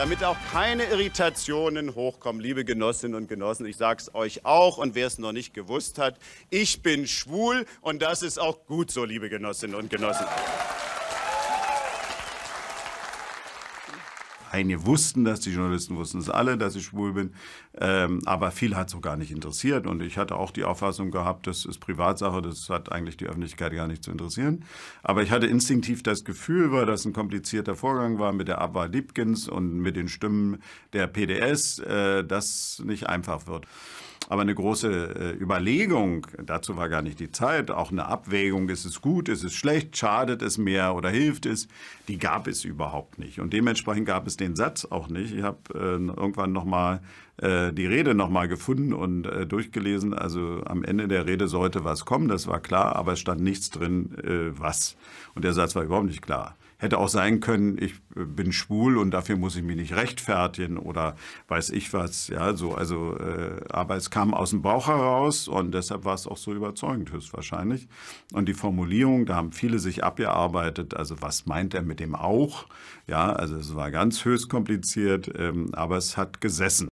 Damit auch keine Irritationen hochkommen, liebe Genossinnen und Genossen, ich sage es euch auch und wer es noch nicht gewusst hat, ich bin schwul und das ist auch gut so, liebe Genossinnen und Genossen. einige wussten das, die Journalisten wussten es alle, dass ich schwul bin, ähm, aber viel hat es so gar nicht interessiert und ich hatte auch die Auffassung gehabt, das ist Privatsache, das hat eigentlich die Öffentlichkeit gar nicht zu interessieren. Aber ich hatte instinktiv das Gefühl, weil das ein komplizierter Vorgang war mit der Abwahl Liebkins und mit den Stimmen der PDS, äh, dass nicht einfach wird. Aber eine große äh, Überlegung, dazu war gar nicht die Zeit, auch eine Abwägung, ist es gut, ist es schlecht, schadet es mehr oder hilft es, die gab es überhaupt nicht. Und dementsprechend gab es den Satz auch nicht. Ich habe äh, irgendwann nochmal äh, die Rede nochmal gefunden und äh, durchgelesen. Also am Ende der Rede sollte was kommen, das war klar, aber es stand nichts drin, äh, was. Und der Satz war überhaupt nicht klar. Hätte auch sein können, ich äh, bin schwul und dafür muss ich mich nicht rechtfertigen oder weiß ich was. Ja, so also äh, Arbeitskampf kam aus dem Bauch heraus und deshalb war es auch so überzeugend höchstwahrscheinlich. Und die Formulierung, da haben viele sich abgearbeitet, also was meint er mit dem auch? Ja, also es war ganz höchst kompliziert, ähm, aber es hat gesessen.